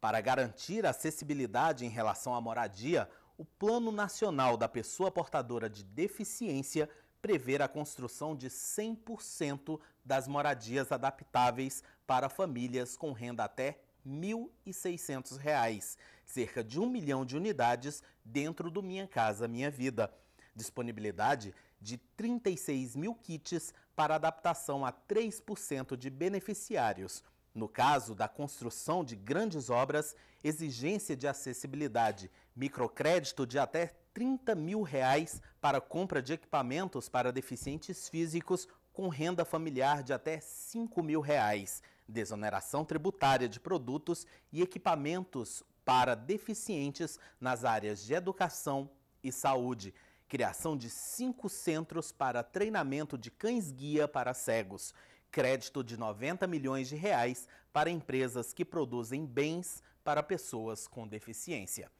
Para garantir acessibilidade em relação à moradia, o Plano Nacional da Pessoa Portadora de Deficiência prevê a construção de 100% das moradias adaptáveis para famílias com renda até R$ 1.600, cerca de um milhão de unidades dentro do Minha Casa Minha Vida. Disponibilidade de 36 mil kits para adaptação a 3% de beneficiários, no caso da construção de grandes obras, exigência de acessibilidade, microcrédito de até 30 mil reais para compra de equipamentos para deficientes físicos com renda familiar de até 5 mil reais, desoneração tributária de produtos e equipamentos para deficientes nas áreas de educação e saúde, criação de cinco centros para treinamento de cães-guia para cegos, crédito de 90 milhões de reais para empresas que produzem bens para pessoas com deficiência.